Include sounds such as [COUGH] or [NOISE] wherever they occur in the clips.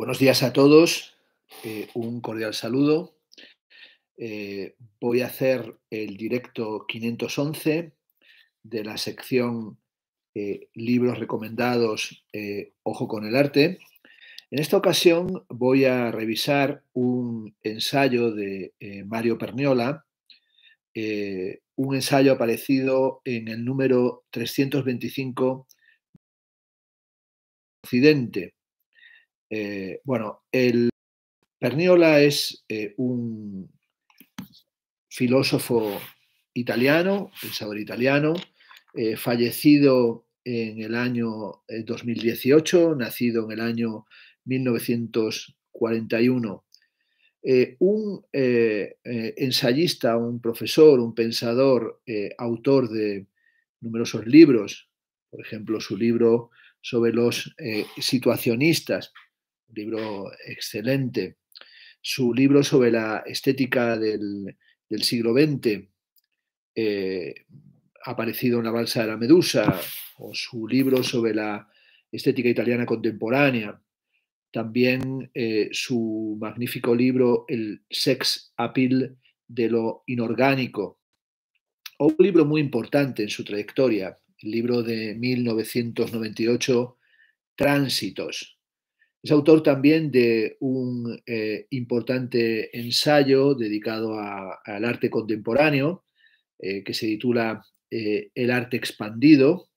Buenos días a todos, eh, un cordial saludo. Eh, voy a hacer el directo 511 de la sección eh, Libros recomendados, Ojo con el arte. En esta ocasión voy a revisar un ensayo de Mario Perniola, un ensayo aparecido en el número 325 Occidente, eh, bueno, el Perniola es eh, un filósofo italiano, pensador italiano, eh, fallecido en el año 2018, nacido en el año 1941. un ensayista, un profesor, un pensador, autor de numerosos libros, por ejemplo, su libro sobre los situacionistas, libro excelente. Su libro sobre la estética del, siglo XX, eh, aparecido en la balsa de la medusa, o su libro sobre la estética italiana contemporánea, también eh, su magnífico libro El sex appeal de lo inorgánico, o un libro muy importante en su trayectoria, el libro de 1998, Tránsitos, es autor también de un eh, importante ensayo dedicado al arte contemporáneo, eh, que se titula eh, El arte expandido.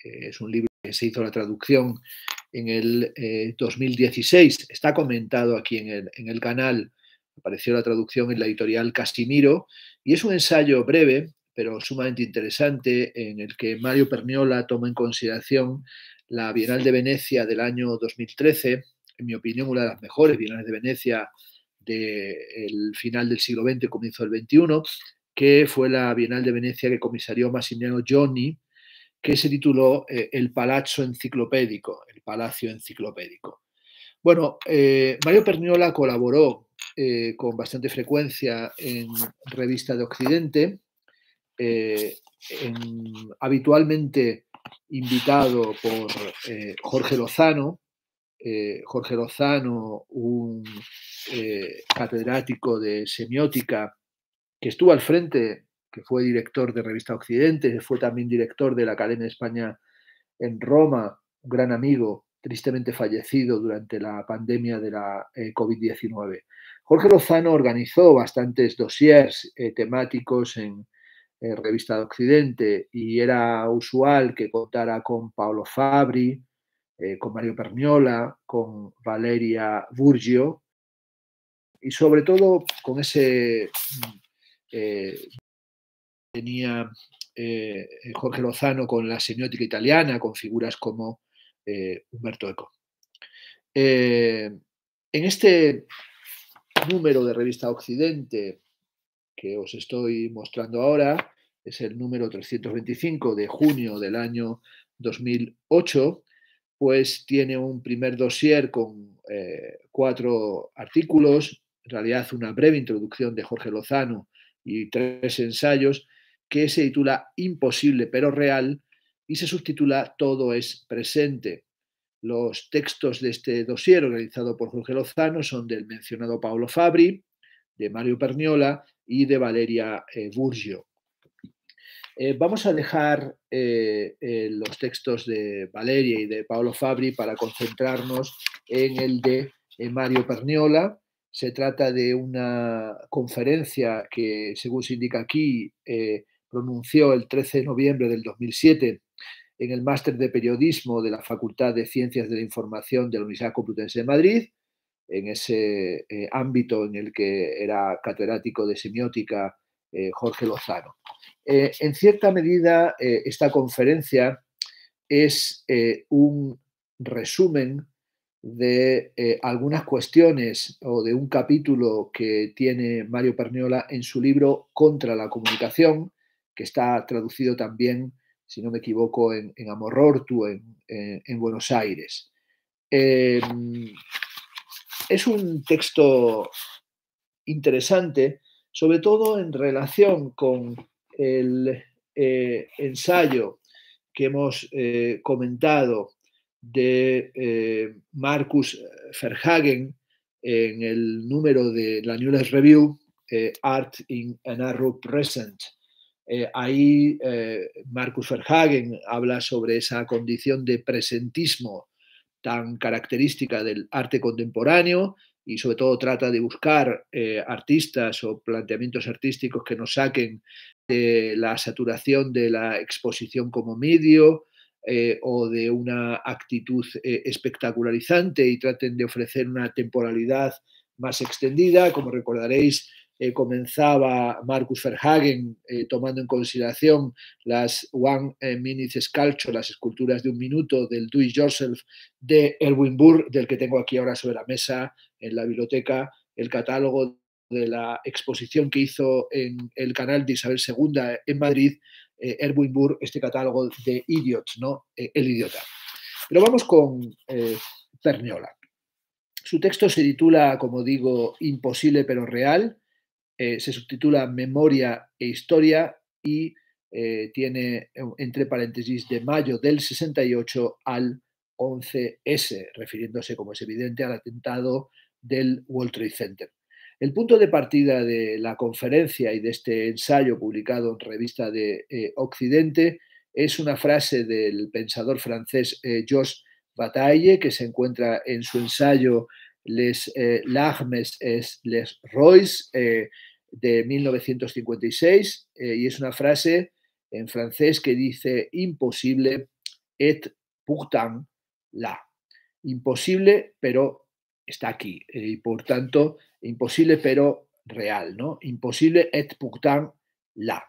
es un libro que se hizo la traducción en el 2016. Está comentado aquí en el, en el canal. Apareció la traducción en la editorial Castimiro Y es un ensayo breve, pero sumamente interesante, en el que Mario Perniola toma en consideración la Bienal de Venecia del año 2013, en mi opinión una de las mejores Bienales de Venecia del final del siglo XX, comienzo del XXI, que fue la Bienal de Venecia que comisarió Massimiliano Johnny, que se tituló eh, El Palazzo Enciclopédico, el Palacio Enciclopédico. Bueno, eh, Mario Perniola colaboró eh, con bastante frecuencia en Revista de Occidente, en, habitualmente invitado por eh, Jorge Lozano, eh, Jorge Lozano, un eh, catedrático de semiótica que estuvo al frente, que fue director de Revista Occidente, fue también director de la Academia de España en Roma, un gran amigo, tristemente fallecido durante la pandemia de la COVID-19. Jorge Lozano organizó bastantes dossiers temáticos en eh, revista de Occidente, y era usual que contara con Paolo Fabri, eh, con Mario Perniola, con Valeria Burgio, y sobre todo con ese mm, eh, tenía Jorge Lozano con la semiótica italiana, con figuras como Humberto Eco. en este número de Revista Occidente, que os estoy mostrando ahora es el número 325 de junio del año 2008, pues tiene un primer dossier con eh, cuatro artículos, en realidad una breve introducción de Jorge Lozano y tres ensayos, que se titula Imposible pero Real y se subtitula Todo es presente. Los textos de este dosier organizado por Jorge Lozano son del mencionado Paolo Fabri, de Mario Perniola y de Valeria eh, Burgio. Eh, vamos a dejar eh, los textos de Valeria y de Paolo Fabri para concentrarnos en el de Mario Perniola. Se trata de una conferencia que, según se indica aquí, pronunció el 13 de noviembre del 2007 en el Máster de Periodismo de la Facultad de Ciencias de la Información de la Universidad Complutense de Madrid en ese eh, ámbito en el que era catedrático de semiótica eh, Jorge Lozano. Eh, en cierta medida, esta conferencia es un resumen de algunas cuestiones o de un capítulo que tiene Mario Perniola en su libro Contra la Comunicación, que está traducido también, si no me equivoco, en, Amor Amorortu, en, en Buenos Aires. Em, es un texto interesante, sobre todo en relación con el eh, ensayo que hemos eh, comentado de eh, Marcus Verhagen en el número de la Newells Review, Art in an Arrow Present. ahí Marcus Verhagen habla sobre esa condición de presentismo tan característica del arte contemporáneo y sobre todo trata de buscar eh, artistas o planteamientos artísticos que nos saquen de la saturación de la exposición como medio eh, o de una actitud eh, espectacularizante y traten de ofrecer una temporalidad más extendida. Como recordaréis, eh, comenzaba Marcus Verhagen eh, tomando en consideración las One eh, Minute Sculpture, las esculturas de un minuto del Do Joseph de Erwin Burr, del que tengo aquí ahora sobre la mesa en la biblioteca el catálogo de la exposición que hizo en el canal de Isabel II en Madrid, Erwin Burr, este catálogo de Idiots, ¿no? el idiota. Pero vamos con eh, Su texto se titula, como digo, Imposible pero Real, eh, se subtitula Memoria e Historia y eh, tiene eh, entre paréntesis de mayo del 68 al 11S, refiriéndose, como es evidente, al atentado del World Trade Center. El punto de partida de la conferencia y de este ensayo publicado en Revista de Occidente es una frase del pensador francés Georges Bataille, que se encuentra en su ensayo Les Larmes les Rois, de 1956 eh, y es una frase en francés que dice imposible et pourtant la. Imposible, pero está aquí. Eh, y por tanto, imposible, pero real, ¿no? Imposible et pourtant la.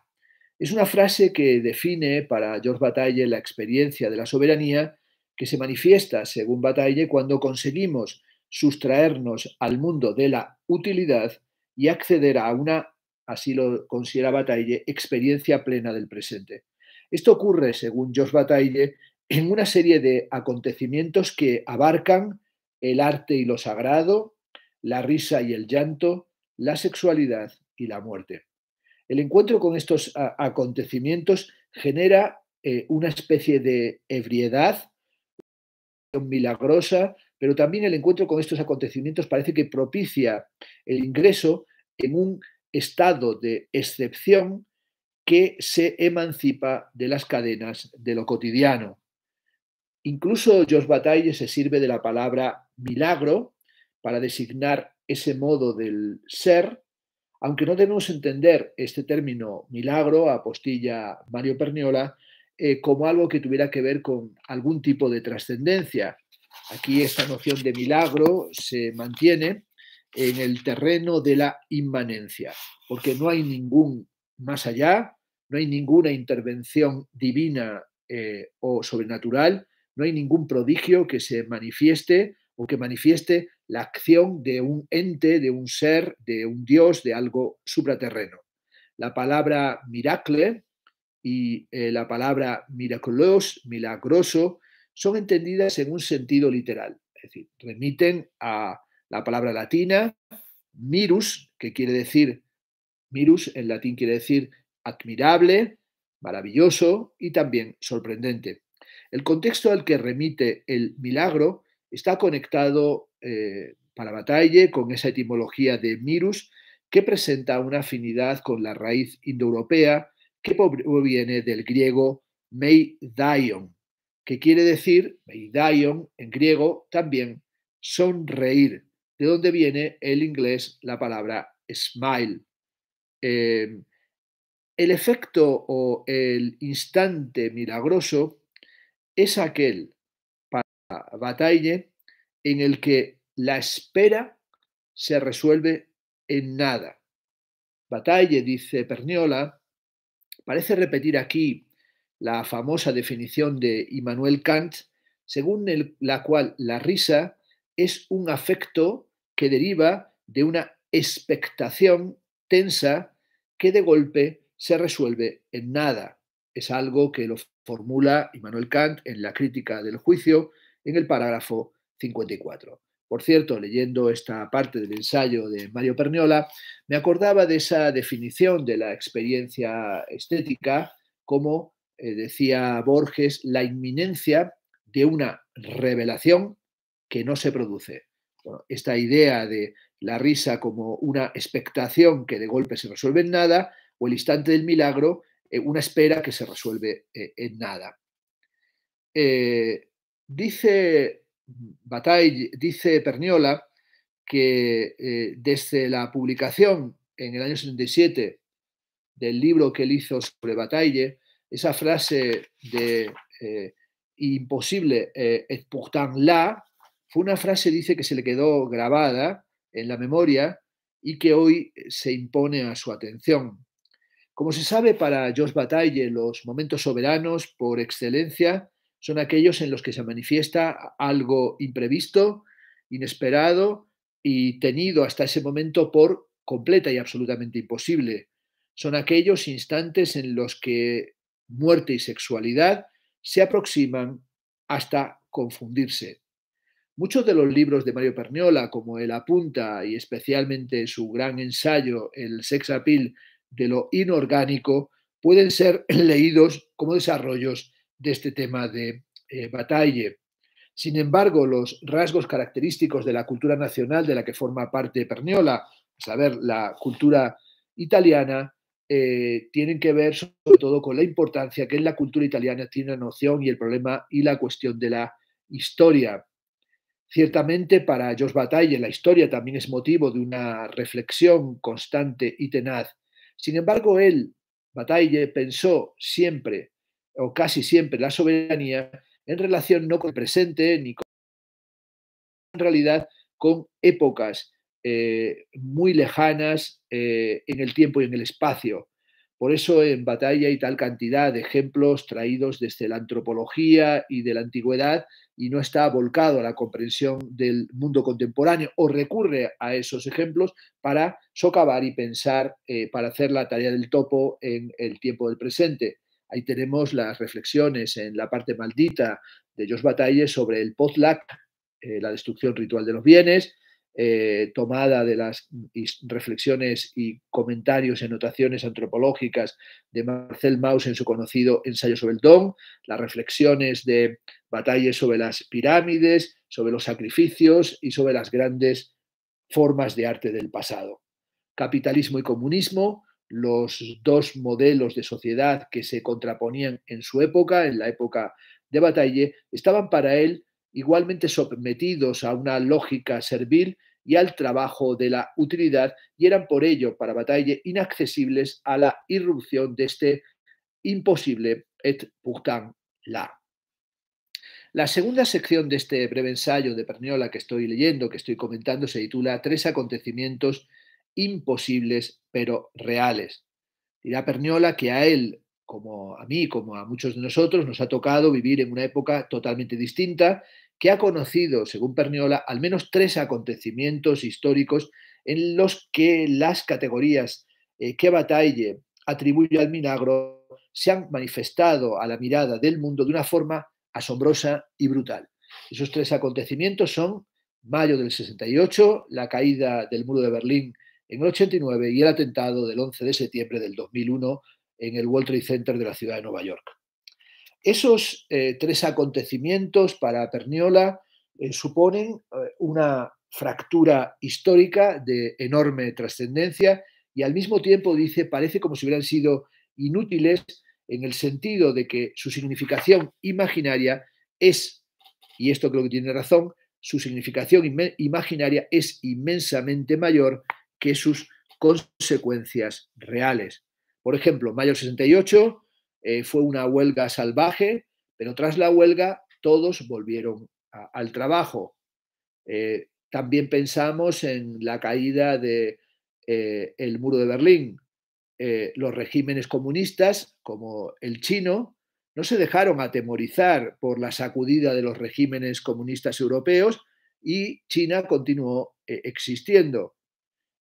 Es una frase que define para George Bataille la experiencia de la soberanía que se manifiesta, según Bataille, cuando conseguimos sustraernos al mundo de la utilidad y acceder a una, así lo considera Bataille, experiencia plena del presente. Esto ocurre, según Georges Bataille, en una serie de acontecimientos que abarcan el arte y lo sagrado, la risa y el llanto, la sexualidad y la muerte. El encuentro con estos ah, acontecimientos genera eh, una especie de ebriedad milagrosa pero también el encuentro con estos acontecimientos parece que propicia el ingreso en un estado de excepción que se emancipa de las cadenas de lo cotidiano. Incluso George Bataille se sirve de la palabra milagro para designar ese modo del ser, aunque no debemos entender este término milagro, apostilla Mario Perniola, eh, como algo que tuviera que ver con algún tipo de trascendencia. Aquí esta noción de milagro se mantiene en el terreno de la inmanencia, porque no hay ningún más allá, no hay ninguna intervención divina eh, o sobrenatural, no hay ningún prodigio que se manifieste o que manifieste la acción de un ente, de un ser, de un dios, de algo supraterreno. La palabra miracle y eh, la palabra miraculos, milagroso, son entendidas en un sentido literal, es decir, remiten a la palabra latina mirus, que quiere decir, mirus en latín quiere decir admirable, maravilloso y también sorprendente. El contexto al que remite el milagro está conectado eh, para Batalle, con esa etimología de mirus que presenta una afinidad con la raíz indoeuropea que proviene del griego meidaion, que quiere decir, Eidaion en griego, también sonreír, de donde viene el inglés la palabra smile. Em, el efecto o el instante milagroso es aquel para Bataille en el que la espera se resuelve en nada. Bataille, dice Perniola, parece repetir aquí la famosa definición de Immanuel Kant, según la cual la risa es un afecto que deriva de una expectación tensa que de golpe se resuelve en nada. Es algo que lo formula Immanuel Kant en la crítica del juicio en el parágrafo 54. Por cierto, leyendo esta parte del ensayo de Mario Perniola, me acordaba de esa definición de la experiencia estética como eh, decía Borges, la inminencia de una revelación que no se produce. esta idea de la risa como una expectación que de golpe se resuelve en nada, o el instante del milagro, eh, una espera que se resuelve eh, en nada. dice Bataille, dice Perniola, que desde la publicación en el año 77 del libro que él hizo sobre Bataille, esa frase de eh, imposible, eh, fue una frase, dice, que se le quedó grabada en la memoria y que hoy eh, se impone a su atención. Como se sabe, para George Bataille, los momentos soberanos, por excelencia, son aquellos en los que se manifiesta algo imprevisto, inesperado y tenido hasta ese momento por completa y absolutamente imposible. Son aquellos instantes en los que muerte y sexualidad se aproximan hasta confundirse. Muchos de los libros de Mario Perniola, como El Apunta y especialmente su gran ensayo El sex appeal de lo inorgánico, pueden ser [CLEARS THROAT] leídos como desarrollos de este tema de eh, batalla. Sin embargo, los rasgos característicos de la cultura nacional de la que forma parte Perniola, a saber, la cultura italiana, eh, tienen que ver sobre todo con la importancia que en la cultura italiana tiene la noción y el problema y la cuestión de la historia. Ciertamente para George Bataille la historia también es motivo de una reflexión constante y tenaz. Sin embargo, él, Bataille, pensó siempre, o casi siempre, la soberanía en relación no con el presente ni con en realidad con épocas eh, muy lejanas eh, en el tiempo y en el espacio. Por eso en batalla hay tal cantidad de ejemplos traídos desde la antropología y de la antigüedad y no está volcado a la comprensión del mundo contemporáneo o recurre a esos ejemplos para socavar y pensar, eh, para hacer la tarea del topo en el tiempo del presente. Ahí tenemos las reflexiones en la parte maldita de Jos Bataille sobre el potlac, la destrucción ritual de los bienes, eh, tomada de las reflexiones y comentarios y anotaciones antropológicas de Marcel Mauss en su conocido Ensayo sobre el Don, las reflexiones de Batalle sobre las pirámides, sobre los sacrificios y sobre las grandes formas de arte del pasado. Capitalismo y comunismo, los dos modelos de sociedad que se contraponían en su época, en la época de Batalle, estaban para él igualmente sometidos a una lógica servil y al trabajo de la utilidad y eran por ello para batalla inaccesibles a la irrupción de este imposible et pourtant la. La segunda sección de este breve ensayo de Perniola que estoy leyendo, que estoy comentando, se titula Tres acontecimientos imposibles pero reales. Dirá Perniola que a él como a mí, como a muchos de nosotros, nos ha tocado vivir en una época totalmente distinta que ha conocido, según Perniola, al menos tres acontecimientos históricos en los que las categorías eh, que Bataille atribuye al milagro se han manifestado a la mirada del mundo de una forma asombrosa y brutal. Esos tres acontecimientos son mayo del 68, la caída del muro de Berlín en el 89 y el atentado del 11 de septiembre del 2001 en el World Trade Center de la ciudad de Nueva York. Esos eh, tres acontecimientos para Perniola eh, suponen eh, una fractura histórica de enorme trascendencia y al mismo tiempo, dice, parece como si hubieran sido inútiles en el sentido de que su significación imaginaria es, y esto creo que tiene razón, su significación imaginaria es inmensamente mayor que sus consecuencias reales. Por ejemplo, mayo 68 eh, fue una huelga salvaje, pero tras la huelga todos volvieron al trabajo. Eh, también pensamos en la caída del eh, muro de Berlín. los regímenes comunistas, como el chino, no se dejaron atemorizar por la sacudida de los regímenes comunistas europeos y China continuó existiendo.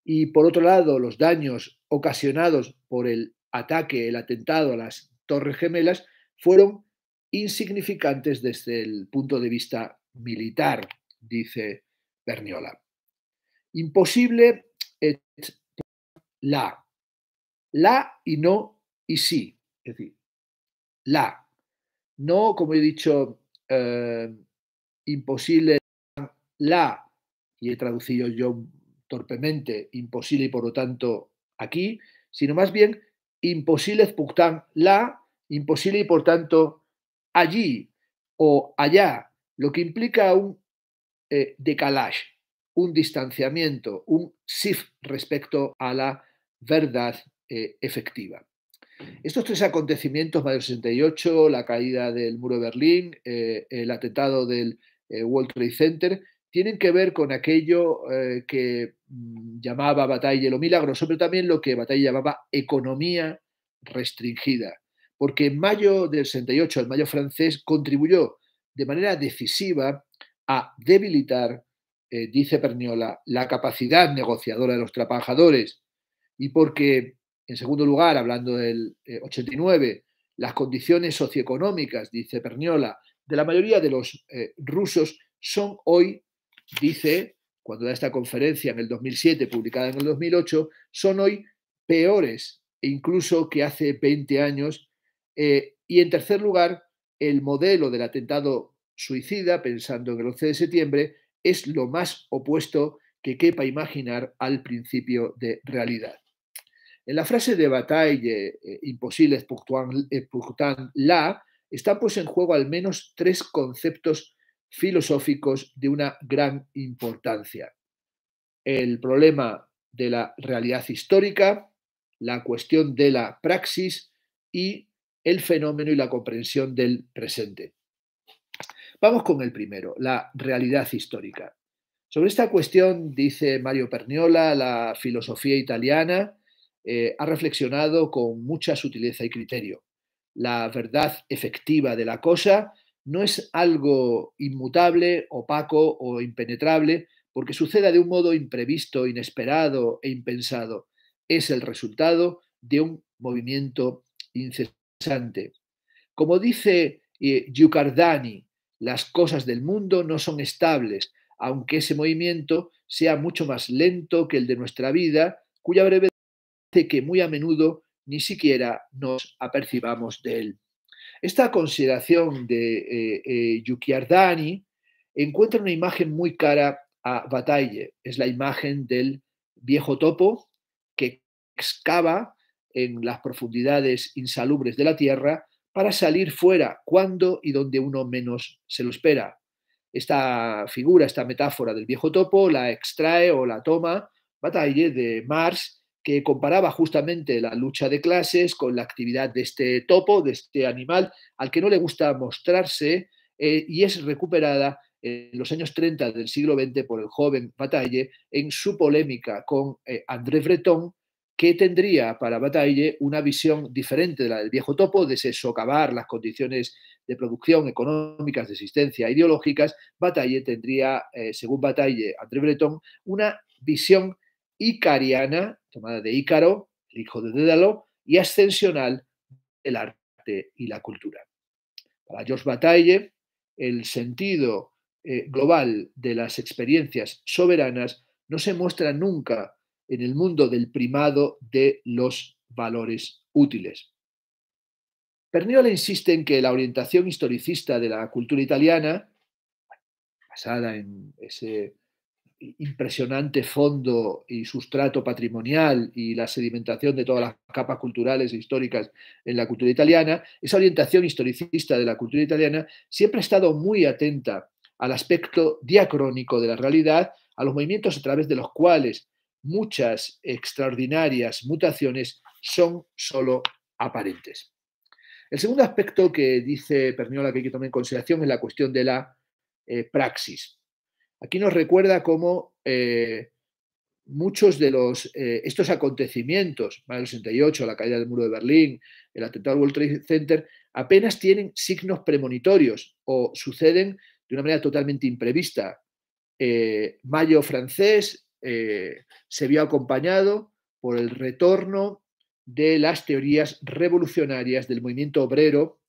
Y por otro lado, los daños ocasionados por el ataque, el atentado a las Torres Gemelas, fueron insignificantes desde el punto de vista militar, dice Berniola. Imposible es la. La y no y sí. Es decir, la. No, como he dicho, eh, imposible la, y he traducido yo torpemente, imposible y por lo tanto aquí, sino más bien imposible puctan la, imposible y por tanto allí o allá, lo que implica un eh, un distanciamiento, un shift respecto a la verdad eh, efectiva. Estos tres acontecimientos, mayo 68, la caída del muro de Berlín, eh, el atentado del eh, World Trade Center, tienen que ver con aquello eh, que mm, llamaba Bataille lo milagroso, pero también lo que batalla llamaba economía restringida. Porque en mayo del 68, el mayo francés contribuyó de manera decisiva a debilitar, eh, dice Perniola, la capacidad negociadora de los trabajadores. Y porque, en segundo lugar, hablando del 89, eh, las condiciones socioeconómicas, dice Perniola, de la mayoría de los rusos son hoy dice, cuando da esta conferencia en el 2007, publicada en el 2008, son hoy peores e incluso que hace 20 años. Eh, y en tercer lugar, el modelo del atentado suicida, pensando en el 11 de septiembre, es lo más opuesto que quepa imaginar al principio de realidad. En la frase de Bataille, eh, imposible, pourtant, la, está pues en juego al menos tres conceptos filosóficos de una gran importancia. El problema de la realidad histórica, la cuestión de la praxis y el fenómeno y la comprensión del presente. Vamos con el primero, la realidad histórica. Sobre esta cuestión, dice Mario Perniola, la filosofía italiana eh, ha reflexionado con mucha sutileza y criterio. La verdad efectiva de la cosa no es algo inmutable, opaco o impenetrable, porque suceda de un modo imprevisto, inesperado e impensado. Es el resultado de un movimiento incesante. Como dice Giucardani, eh, las cosas del mundo no son estables, aunque ese movimiento sea mucho más lento que el de nuestra vida, cuya brevedad hace que muy a menudo ni siquiera nos apercibamos de él. Esta consideración de eh, eh, Yukiardani encuentra una imagen muy cara a Bataille. Es la imagen del viejo topo que excava en las profundidades insalubres de la tierra para salir fuera cuando y donde uno menos se lo espera. Esta figura, esta metáfora del viejo topo, la extrae o la toma Bataille de Mars que comparaba justamente la lucha de clases con la actividad de este topo, de este animal, al que no le gusta mostrarse eh, y es recuperada en los años 30 del siglo XX por el joven Bataille en su polémica con eh, André Breton, que tendría para Bataille una visión diferente de la del viejo topo, de se socavar las condiciones de producción económicas, de existencia, ideológicas. Bataille tendría, eh, según Bataille, André Breton, una visión icariana tomada de Ícaro, el hijo de Dédalo, y ascensional el arte y la cultura. Para George Bataille, el sentido eh, global de las experiencias soberanas no se muestra nunca en el mundo del primado de los valores útiles. Perniola insiste en que la orientación historicista de la cultura italiana, basada en ese impresionante fondo y sustrato patrimonial y la sedimentación de todas las capas culturales e históricas en la cultura italiana, esa orientación historicista de la cultura italiana siempre ha estado muy atenta al aspecto diacrónico de la realidad, a los movimientos a través de los cuales muchas extraordinarias mutaciones son solo aparentes. El segundo aspecto que dice Perniola que hay que tomar en consideración es la cuestión de la eh, praxis. Aquí nos recuerda cómo eh, muchos de los, eh, estos acontecimientos, mayo 68, la caída del muro de Berlín, el atentado al World Trade Center, apenas tienen signos premonitorios o suceden de una manera totalmente imprevista. Eh, mayo francés se vio acompañado por el retorno de las teorías revolucionarias del movimiento obrero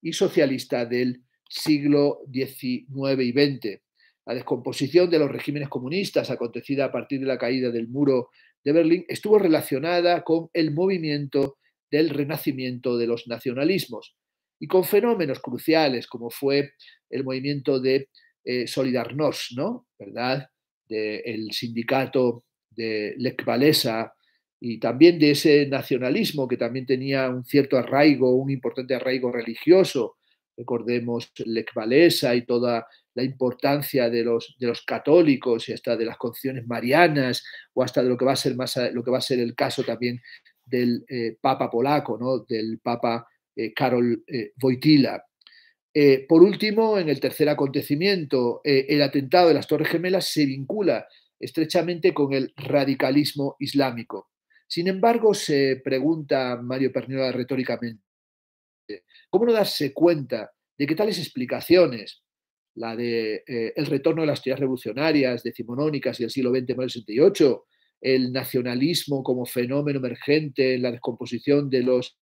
y socialista del siglo XIX y XX la descomposición de los regímenes comunistas acontecida a partir de la caída del muro de Berlín estuvo relacionada con el movimiento del renacimiento de los nacionalismos y con fenómenos cruciales como fue el movimiento de Solidarność, eh, Solidarnosc, ¿no? ¿Verdad? De, el sindicato de Lech Walesa y también de ese nacionalismo que también tenía un cierto arraigo, un importante arraigo religioso. Recordemos Lech Walesa y toda la importancia de los, católicos y hasta de las concepciones marianas o hasta de lo que va a ser, más, lo que va a ser el caso también del eh, Papa polaco, ¿no? del Papa carol eh, Karol eh, Wojtyla. por último, en el tercer acontecimiento, el atentado de las Torres Gemelas se vincula estrechamente con el radicalismo islámico. Sin embargo, se pregunta Mario Perniola retóricamente, ¿cómo no darse cuenta de que tales explicaciones la de eh, el retorno de las teorías revolucionarias decimonónicas y del siglo XX más el nacionalismo como fenómeno emergente, la descomposición de los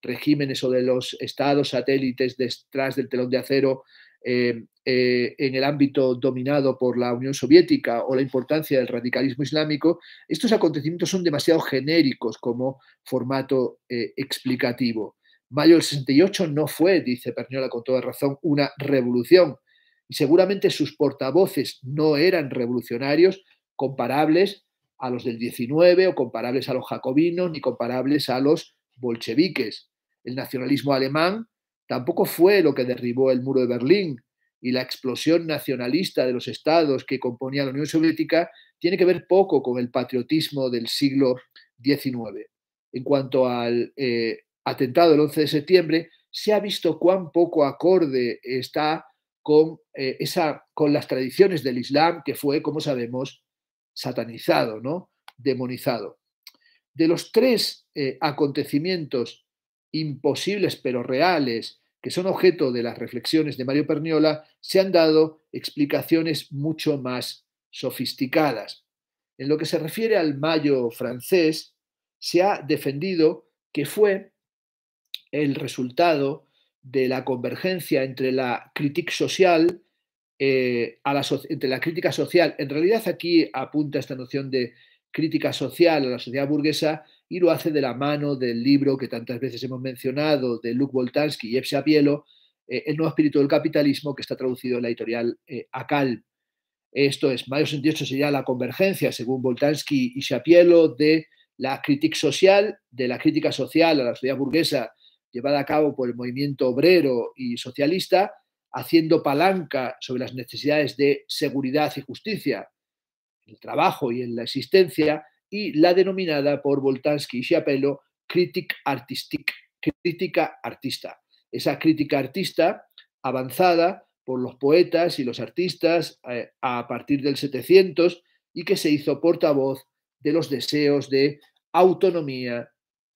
regímenes o de los estados satélites detrás del telón de acero eh, eh, en el ámbito dominado por la Unión Soviética o la importancia del radicalismo islámico, estos acontecimientos son demasiado genéricos como formato explicativo. Mayo del 68 no fue, dice Perniola con toda razón, una revolución. Y seguramente sus portavoces no eran revolucionarios comparables a los del 19 o comparables a los jacobinos ni comparables a los bolcheviques. El nacionalismo alemán tampoco fue lo que derribó el muro de Berlín y la explosión nacionalista de los estados que componía la Unión Soviética tiene que ver poco con el patriotismo del siglo XIX. En cuanto al eh, atentado el 11 de septiembre, se ha visto cuán poco acorde está con, eh, esa, con las tradiciones del Islam, que fue, como sabemos, satanizado, ¿no? demonizado. De los tres eh, acontecimientos imposibles pero reales que son objeto de las reflexiones de Mario Perniola, se han dado explicaciones mucho más sofisticadas. En lo que se refiere al mayo francés, se ha defendido que fue el resultado de la convergencia entre la crítica social, eh, la entre la crítica social, en realidad aquí apunta esta noción de crítica social a la sociedad burguesa y lo hace de la mano del libro que tantas veces hemos mencionado de Luke Boltansky y Epsi Apielo, eh, El nuevo espíritu del capitalismo, que está traducido en la editorial eh, ACAL. Esto es, mayo 68 sería la convergencia, según Boltansky y Shapielo, de la crítica social, de la crítica social a la sociedad burguesa llevada a cabo por el movimiento obrero y socialista, haciendo palanca sobre las necesidades de seguridad y justicia, el trabajo y en la existencia, y la denominada por Voltansky y Schiapello crítica artista. Esa crítica artista avanzada por los poetas y los artistas eh, a partir del 700 y que se hizo portavoz de los deseos de autonomía,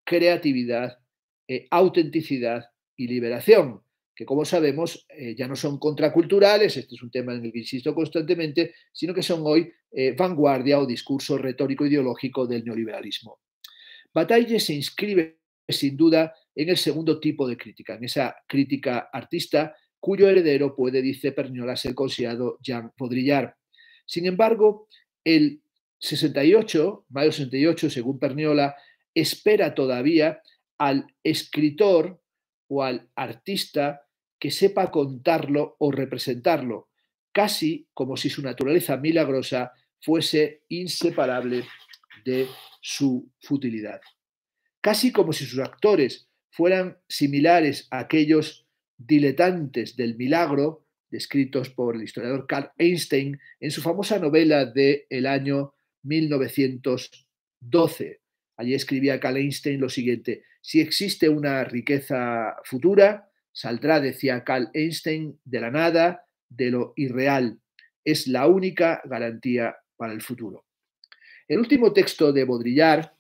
creatividad eh, autenticidad y liberación, que como sabemos eh, ya no son contraculturales, este es un tema en el que insisto constantemente, sino que son hoy eh, vanguardia o discurso retórico ideológico del neoliberalismo. Bataille se inscribe sin duda en el segundo tipo de crítica, en esa crítica artista cuyo heredero puede, dice Perniola, ser considerado Jean Baudrillard. Sin embargo, el 68, mayo 68, según Perniola, espera todavía al escritor o al artista que sepa contarlo o representarlo, casi como si su naturaleza milagrosa fuese inseparable de su futilidad, casi como si sus actores fueran similares a aquellos diletantes del milagro descritos por el historiador Karl Einstein en su famosa novela de el año 1912. Allí escribía Carl Einstein lo siguiente, si existe una riqueza futura, saldrá, decía Karl Einstein, de la nada, de lo irreal. Es la única garantía para el futuro. El último texto de Baudrillard,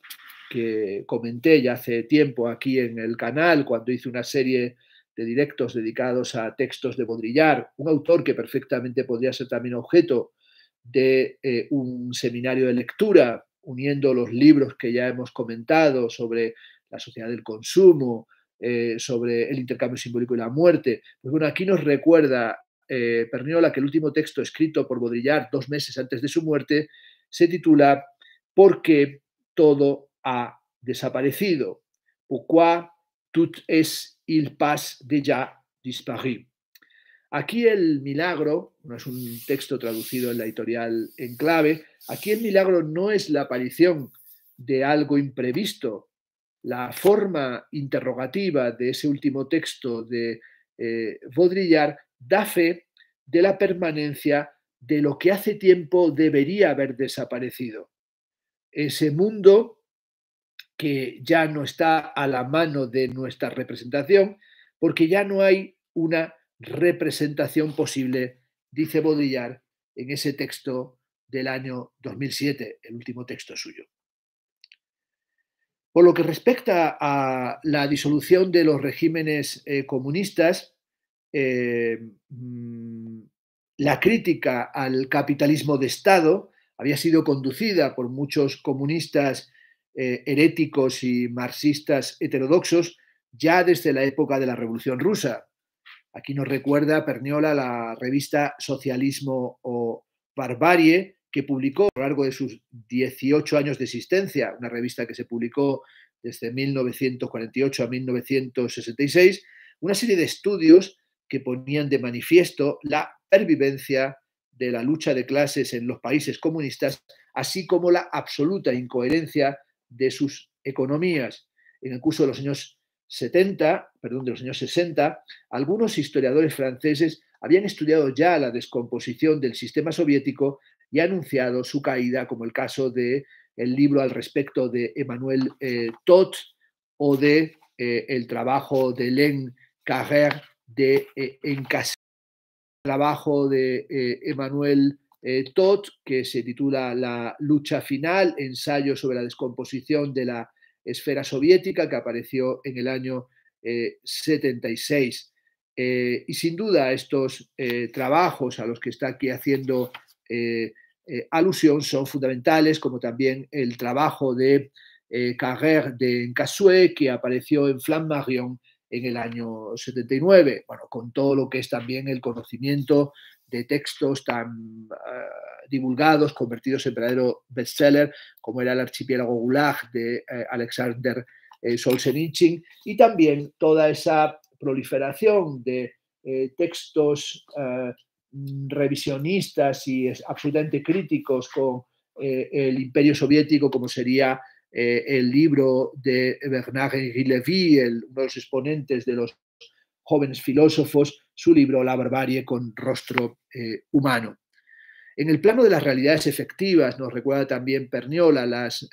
que comenté ya hace tiempo aquí en el canal, cuando hice una serie de directos dedicados a textos de Baudrillard, un autor que perfectamente podría ser también objeto de eh, un seminario de lectura, uniendo los libros que ya hemos comentado sobre la sociedad del consumo, eh, sobre el intercambio simbólico y la muerte. Pues bueno, aquí nos recuerda eh, Perniola que el último texto escrito por Baudrillard dos meses antes de su muerte se titula ¿Por qué todo ha desaparecido? qué tout es il passe déjà disparu? Aquí el milagro, no es un texto traducido en la editorial en clave, aquí el milagro no es la aparición de algo imprevisto, la forma interrogativa de ese último texto de eh, Baudrillard da fe de la permanencia de lo que hace tiempo debería haber desaparecido. Ese mundo que ya no está a la mano de nuestra representación, porque ya no hay una representación posible, dice Baudrillard en ese texto del año 2007, el último texto suyo. Por lo que respecta a la disolución de los regímenes eh, comunistas, eh, mm, la crítica al capitalismo de Estado había sido conducida por muchos comunistas eh, heréticos y marxistas heterodoxos ya desde la época de la Revolución Rusa. Aquí nos recuerda Perniola la revista Socialismo o Barbarie, que publicó a lo largo de sus 18 años de existencia, una revista que se publicó desde 1948 a 1966, una serie de estudios que ponían de manifiesto la pervivencia de la lucha de clases en los países comunistas, así como la absoluta incoherencia de sus economías. En el curso de los años 70, perdón, de los años 60, algunos historiadores franceses habían estudiado ya la descomposición del sistema soviético y ha anunciado su caída, como el caso de el libro al respecto de Emmanuel eh, o de eh, el trabajo de Len Carrer de eh, trabajo de eh, Emmanuel eh, Todd que se titula La lucha final, ensayo sobre la descomposición de la esfera soviética que apareció en el año 76. y sin duda estos trabajos a los que está aquí haciendo eh, alusión son fundamentales, como también el trabajo de eh, Carrer de Encasué que apareció en Flammarion en el año 79, bueno, con todo lo que es también el conocimiento de textos tan ah, divulgados, convertidos en verdadero bestseller, como era el archipiélago Gulag de eh, Alexander eh, Solzhenitsyn, y también toda esa proliferación de textos ah, Mm, revisionistas y absolutamente críticos con eh, el imperio soviético, como sería eh, el libro de Bernard-Henri uno de los exponentes de los jóvenes filósofos, su libro La barbarie con rostro eh, humano. En el plano de las realidades efectivas, nos recuerda también Perniola las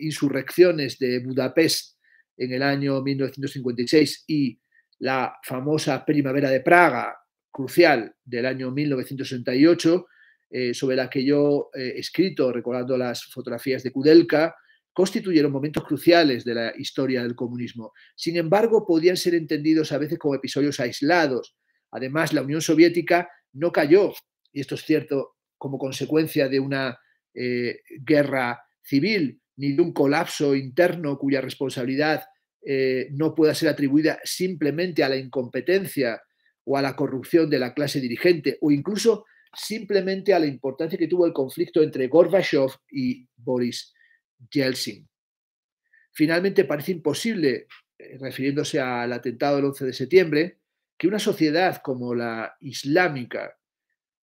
insurrecciones de Budapest en el año 1956 y la famosa Primavera de Praga, crucial del año 1968, eh, sobre la que yo eh, he escrito recordando las fotografías de Kudelka, constituyeron momentos cruciales de la historia del comunismo. Sin embargo, podían ser entendidos a veces como episodios aislados. Además, la Unión Soviética no cayó, y esto es cierto, como consecuencia de una eh, guerra civil, ni de un colapso interno cuya responsabilidad no pueda ser atribuida simplemente a la incompetencia o a la corrupción de la clase dirigente o incluso simplemente a la importancia que tuvo el conflicto entre Gorbachev y Boris Yeltsin. Finalmente parece imposible, eh, refiriéndose al atentado del 11 de septiembre, que una sociedad como la islámica,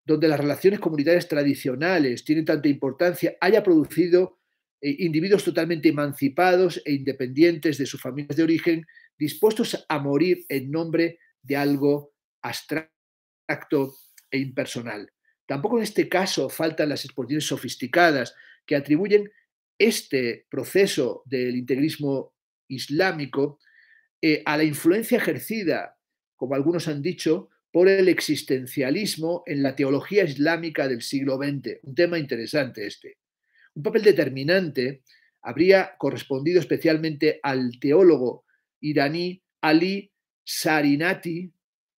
donde las relaciones comunitarias tradicionales tienen tanta importancia, haya producido eh, individuos totalmente emancipados e independientes de sus familias de origen, dispuestos a morir en nombre de algo abstracto e impersonal. Tampoco en este caso faltan las exposiciones sofisticadas que atribuyen este proceso del integrismo islámico eh, a la influencia ejercida, como algunos han dicho, por el existencialismo en la teología islámica del siglo XX. Un tema interesante este. Un papel determinante habría correspondido especialmente al teólogo iraní Ali Sarinati,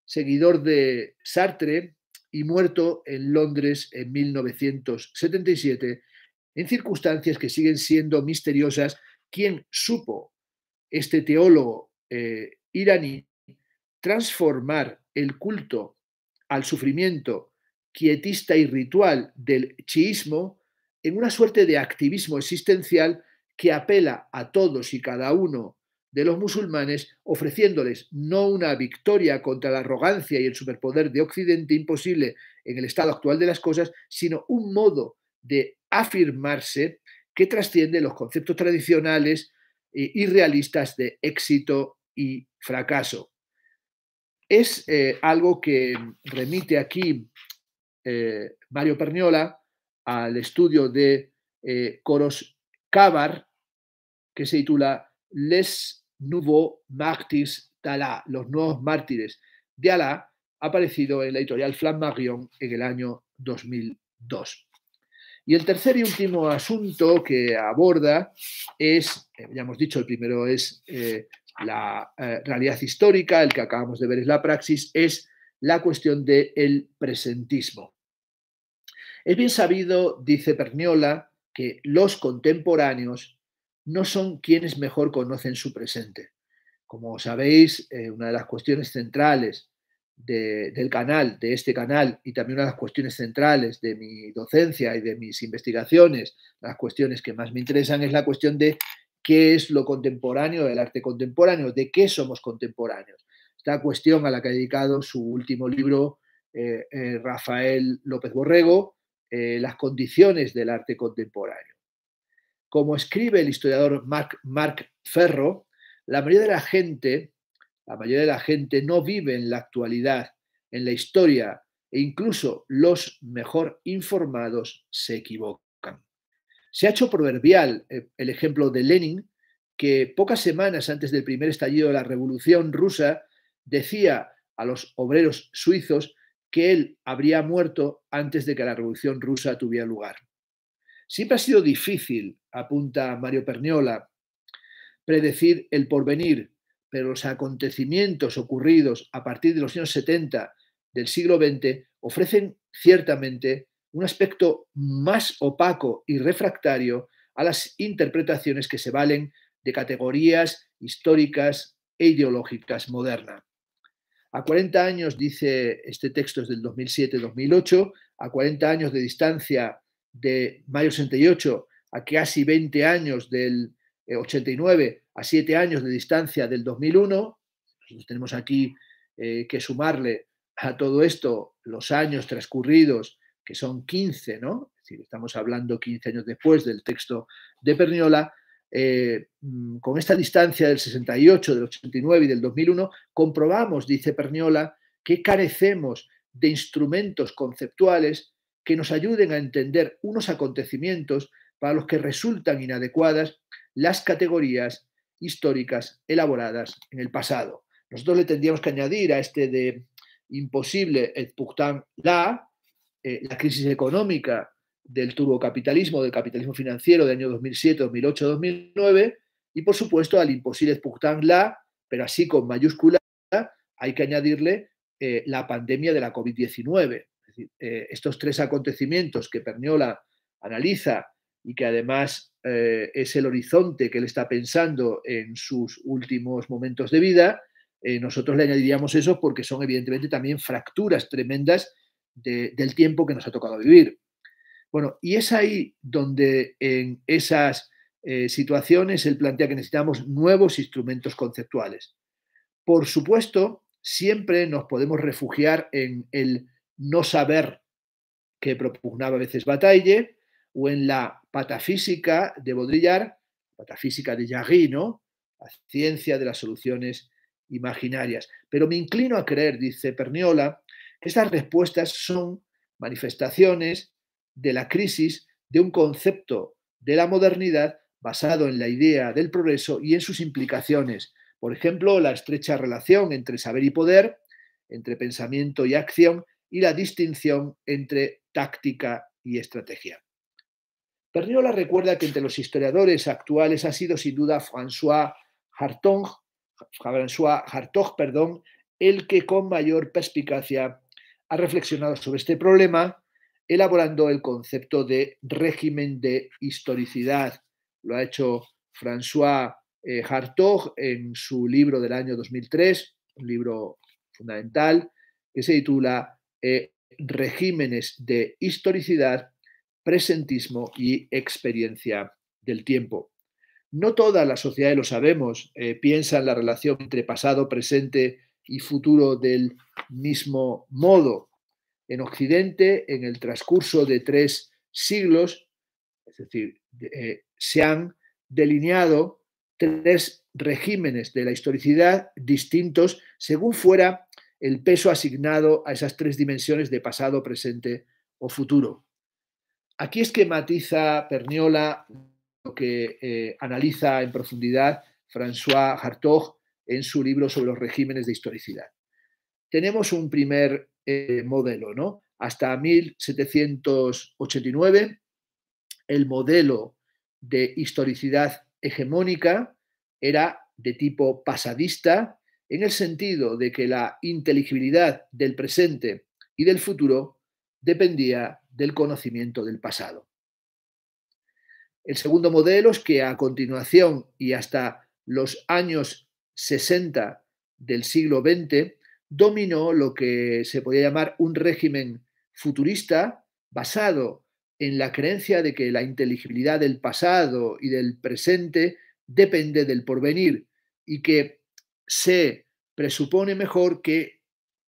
seguidor de Sartre y muerto en Londres en 1977, en circunstancias que siguen siendo misteriosas, ¿quién supo este teólogo eh, iraní transformar el culto al sufrimiento quietista y ritual del chiismo en una suerte de activismo existencial que apela a todos y cada uno de los musulmanes, ofreciéndoles no una victoria contra la arrogancia y el superpoder de Occidente imposible en el estado actual de las cosas, sino un modo de afirmarse que trasciende los conceptos tradicionales eh, y realistas de éxito y fracaso. Es eh, algo que remite aquí eh, Mario Perniola al estudio de Coros que se titula Les Nouveau Martyrs d'Allah, los nuevos mártires de Alá, aparecido en la editorial Flammarion en el año 2002. Y el tercer y último asunto que aborda es, eh, ya hemos dicho, el primero es eh, la eh, realidad histórica, el que acabamos de ver es la praxis, es la cuestión del el presentismo. Es bien sabido, dice Perniola, que los contemporáneos no son quienes mejor conocen su presente. Como sabéis, eh, una de las cuestiones centrales del canal, de este canal, y también una de las cuestiones centrales de mi docencia y de mis investigaciones, las cuestiones que más me interesan, es la cuestión de qué es lo contemporáneo del arte contemporáneo, de qué somos contemporáneos. Esta cuestión a la que ha dedicado su último libro eh, eh, Rafael López Borrego, Las condiciones del arte contemporáneo. Como escribe el historiador Mark, Ferro, la mayoría de la gente, la mayoría de la gente no vive en la actualidad, en la historia, e incluso los mejor informados se equivocan. Se ha hecho proverbial eh, el ejemplo de Lenin, que pocas semanas antes del primer estallido de la Revolución rusa decía a los obreros suizos que él habría muerto antes de que la Revolución rusa tuviera lugar. Siempre ha sido difícil, apunta Mario Perniola, predecir el porvenir, pero los acontecimientos ocurridos a partir de los años 70 del siglo XX ofrecen ciertamente un aspecto más opaco y refractario a las interpretaciones que se valen de categorías históricas e ideológicas modernas. A 40 años, dice este texto es del 2007-2008, a 40 años de distancia de mayo 68 a casi 20 años del 89, eh, a 7 años de distancia del 2001. tenemos aquí eh, que sumarle a todo esto los años transcurridos, que son 15, ¿no? Es estamos hablando 15 años después del texto de Perniola. Eh, mm, con esta distancia del 68, del 89 y del 2001, comprobamos, dice Perniola, que carecemos de instrumentos conceptuales que nos ayuden a entender unos acontecimientos para los que resultan inadecuadas las categorías históricas elaboradas en el pasado. Nosotros le tendríamos que añadir a este de imposible et pourtant la, eh, la crisis económica del turbocapitalismo, del capitalismo financiero del año 2007, 2008, 2009, y por supuesto al imposible et la, pero así con mayúscula, hay que añadirle eh, la pandemia de la COVID-19. Eh, estos tres acontecimientos que Perniola analiza y que además eh, es el horizonte que él está pensando en sus últimos momentos de vida, eh, nosotros le añadiríamos eso porque son evidentemente también fracturas tremendas del tiempo que nos ha tocado vivir. Bueno, y es ahí donde en esas situaciones él plantea que necesitamos nuevos instrumentos conceptuales. Por supuesto, siempre nos podemos refugiar en el no saber que propugnaba a veces Batalle, o en la patafísica de Baudrillard, patafísica de Jarry, La ciencia de las soluciones imaginarias. Pero me inclino a creer, dice Perniola, que estas respuestas son manifestaciones de la crisis de un concepto de la modernidad basado en la idea del progreso y en sus implicaciones. Por ejemplo, la estrecha relación entre saber y poder, entre pensamiento y acción, y la distinción entre táctica y estrategia. la recuerda que entre los historiadores actuales ha sido sin duda François Hartog, François Hartog perdón, el que con mayor perspicacia ha reflexionado sobre este problema, elaborando el concepto de régimen de historicidad. Lo ha hecho François eh, Hartog en su libro del año 2003, un libro fundamental que se titula eh, regímenes de historicidad, presentismo y experiencia del tiempo. No toda la sociedad, lo sabemos, eh, piensa en la relación entre pasado, presente y futuro del mismo modo. En Occidente, en el transcurso de tres siglos, es decir, eh, se han delineado tres regímenes de la historicidad distintos según fuera el peso asignado a esas tres dimensiones de pasado, presente o futuro. Aquí es que matiza Perniola lo que eh, analiza en profundidad François Hartog en su libro sobre los regímenes de historicidad. Tenemos un primer eh, modelo, ¿no? Hasta 1789, el modelo de historicidad hegemónica era de tipo pasadista, en el sentido de que la inteligibilidad del presente y del futuro dependía del conocimiento del pasado. El segundo modelo es que a continuación y hasta los años 60 del siglo XX dominó lo que se podía llamar un régimen futurista basado en la creencia de que la inteligibilidad del pasado y del presente depende del porvenir y que se presupone mejor que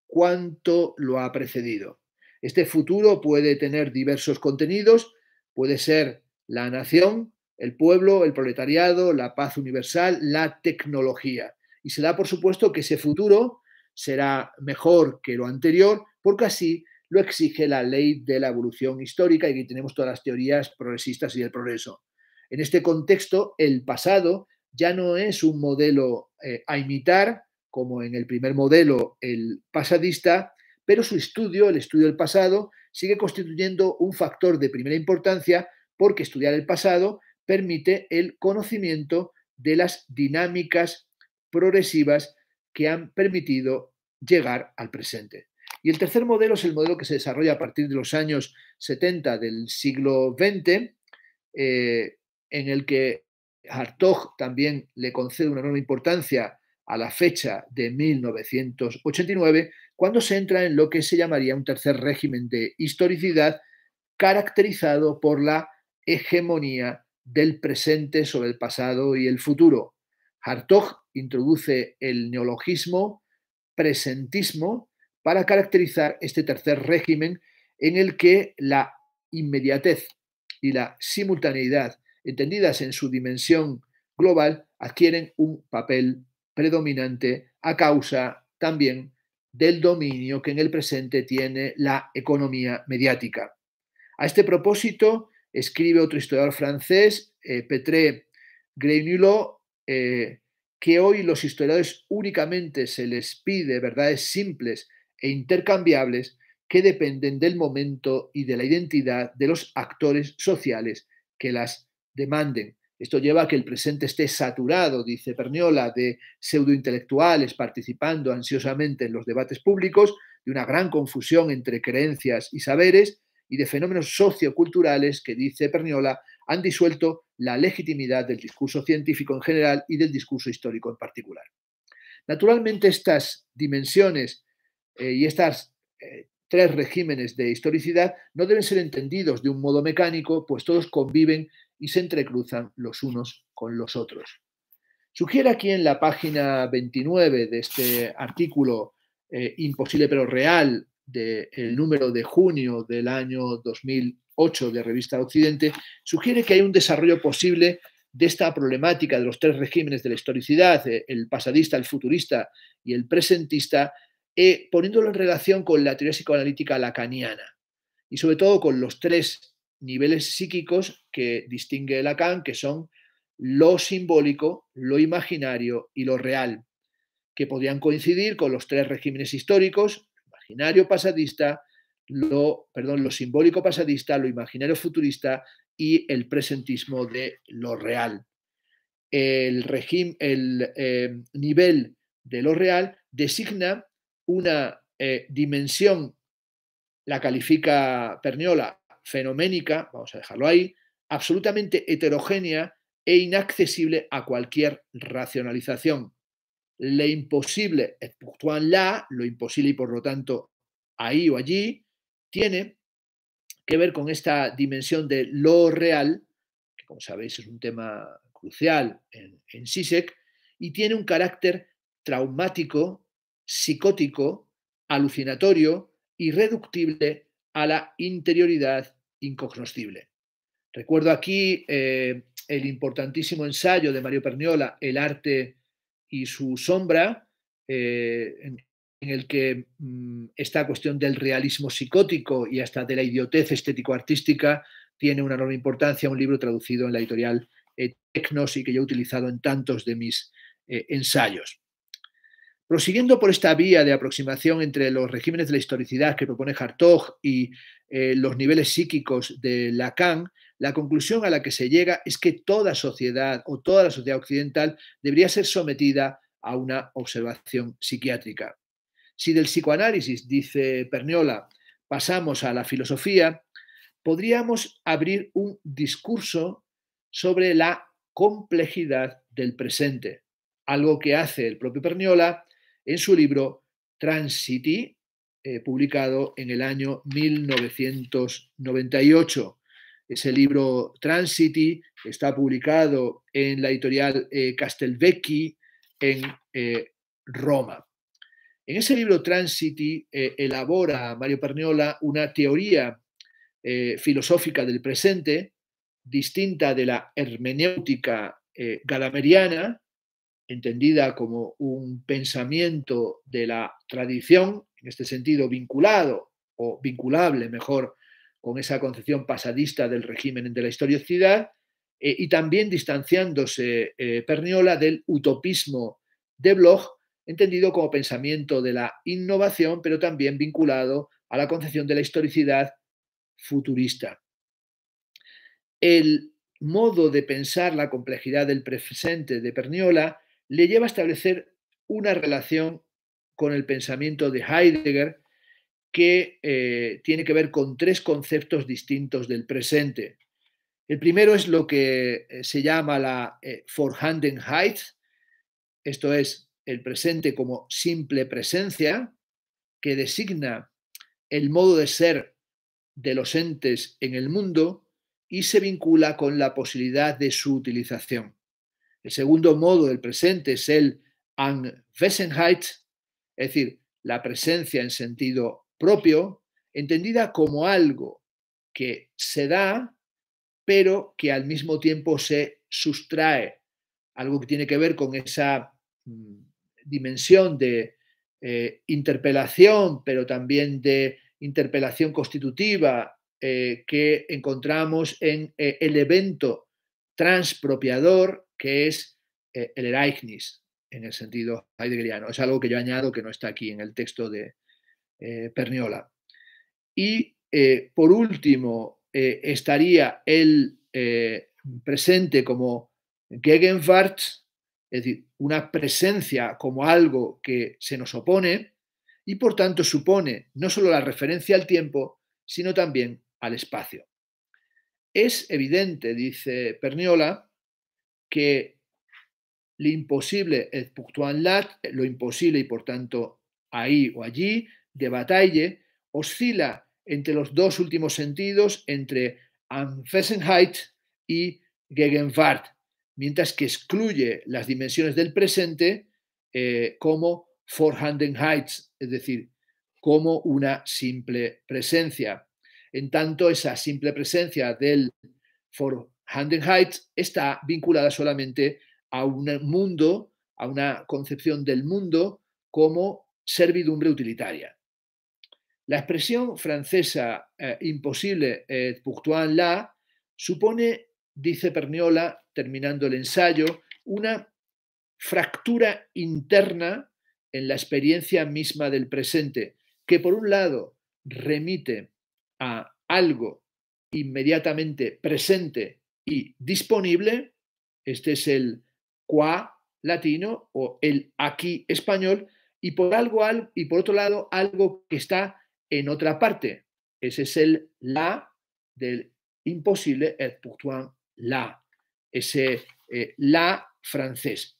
cuánto lo ha precedido. Este futuro puede tener diversos contenidos, puede ser la nación, el pueblo, el proletariado, la paz universal, la tecnología. Y se da por supuesto que ese futuro será mejor que lo anterior, porque así lo exige la ley de la evolución histórica y que tenemos todas las teorías progresistas y del progreso. En este contexto, el pasado ya no es un modelo eh, a imitar, como en el primer modelo el pasadista, pero su estudio, el estudio del pasado, sigue constituyendo un factor de primera importancia porque estudiar el pasado permite el conocimiento de las dinámicas progresivas que han permitido llegar al presente. Y el tercer modelo es el modelo que se desarrolla a partir de los años 70 del siglo XX, eh, en el que Hartog también le concede una enorme importancia a la fecha de 1989, cuando se entra en lo que se llamaría un tercer régimen de historicidad caracterizado por la hegemonía del presente sobre el pasado y el futuro. Hartog introduce el neologismo presentismo para caracterizar este tercer régimen en el que la inmediatez y la simultaneidad entendidas en su dimensión global, adquieren un papel predominante a causa también del dominio que en el presente tiene la economía mediática. A este propósito, escribe otro historiador francés, eh, Petré eh, que hoy los historiadores únicamente se les pide verdades simples e intercambiables que dependen del momento y de la identidad de los actores sociales que las demanden. Esto lleva a que el presente esté saturado, dice Perniola, de pseudointelectuales participando ansiosamente en los debates públicos, de una gran confusión entre creencias y saberes y de fenómenos socioculturales que, dice Perniola, han disuelto la legitimidad del discurso científico en general y del discurso histórico en particular. Naturalmente, estas dimensiones eh, y estas eh, tres regímenes de historicidad no deben ser entendidos de un modo mecánico, pues todos conviven y se entrecruzan los unos con los otros. Sugiere aquí en la página 29 de este artículo eh, imposible pero real del número de junio del año 2008 de Revista Occidente, sugiere que hay un desarrollo posible de esta problemática de los tres regímenes de la historicidad, eh, el pasadista, el futurista y el presentista, eh, poniéndolo en relación con la teoría psicoanalítica lacaniana y sobre todo con los tres niveles psíquicos que distingue Lacan, que son lo simbólico, lo imaginario y lo real, que podían coincidir con los tres regímenes históricos, imaginario pasadista, lo, perdón, lo simbólico pasadista, lo imaginario futurista y el presentismo de lo real. El, el em, nivel de lo real designa una eh, dimensión, la califica Perniola fenoménica, vamos a dejarlo ahí, absolutamente heterogénea e inaccesible a cualquier racionalización. Le imposible, et lo imposible y por lo tanto ahí o allí, tiene que ver con esta dimensión de lo real, que como sabéis es un tema crucial en, en y tiene un carácter traumático, psicótico, alucinatorio, irreductible a la interioridad incognoscible. Recuerdo aquí eh, el importantísimo ensayo de Mario Perniola, El arte y su sombra, eh, en, el que mm, esta cuestión del realismo psicótico y hasta de la idiotez estético-artística tiene una enorme importancia, un libro traducido en la editorial eh, Tecnos y que yo he utilizado en tantos de mis ensayos. Prosiguiendo por esta vía de aproximación entre los regímenes de la historicidad que propone Hartog y eh, los niveles psíquicos de Lacan, la conclusión a la que se llega es que toda sociedad o toda la sociedad occidental debería ser sometida a una observación psiquiátrica. Si del psicoanálisis, dice Perniola, pasamos a la filosofía, podríamos abrir un discurso sobre la complejidad del presente, algo que hace el propio Perniola en su libro Transity, eh, publicado en el año 1998. Ese libro Transity está publicado en la editorial eh, Castelvecchi en eh, Roma. En ese libro Transity elabora Mario Perniola una teoría filosófica del presente distinta de la hermenéutica galameriana, entendida como un pensamiento de la tradición, en este sentido vinculado o vinculable mejor con esa concepción pasadista del régimen de la historicidad, eh, y también distanciándose eh, Perniola del utopismo de Bloch, entendido como pensamiento de la innovación, pero también vinculado a la concepción de la historicidad futurista. El modo de pensar la complejidad del presente de Perniola le lleva a establecer una relación con el pensamiento de Heidegger que eh, tiene que ver con tres conceptos distintos del presente. El primero es lo que eh, se llama la Vorhandenheit, eh, esto es el presente como simple presencia, que designa el modo de ser de los entes en el mundo y se vincula con la posibilidad de su utilización. El segundo modo del presente es el Anwesenheit, es decir, la presencia en sentido propio, entendida como algo que se da, pero que al mismo tiempo se sustrae, algo que tiene que ver con esa mm, dimensión de eh, interpelación, pero también de interpelación constitutiva eh, que encontramos en eh, el evento transpropiador que es eh, el Ereignis en el sentido heideggeriano. Es algo que yo añado que no está aquí en el texto de eh, Perniola. Y eh, por último, estaría el presente como Gegenwart, es decir, una presencia como algo que se nos opone y por tanto supone no solo la referencia al tiempo, sino también al espacio. Es evidente, dice Perniola, que lo imposible es en lat, lo imposible y por tanto ahí o allí, de batalla, oscila entre los dos últimos sentidos, entre Anfesenheit y Gegenwart, mientras que excluye las dimensiones del presente eh, como Vorhandenheit, es decir, como una simple presencia. En tanto, esa simple presencia del foro Handen está vinculada solamente a un mundo, a una concepción del mundo como servidumbre utilitaria. La expresión francesa eh, imposible, et eh, punctuant la, supone, dice Perniola, terminando el ensayo, una fractura interna en la experiencia misma del presente, que por un lado remite a algo inmediatamente presente y disponible, este es el qua latino o el aquí español, y por, algo, y por otro lado algo que está en otra parte. Ese es el la del imposible, el pourtant la, ese eh, la francés.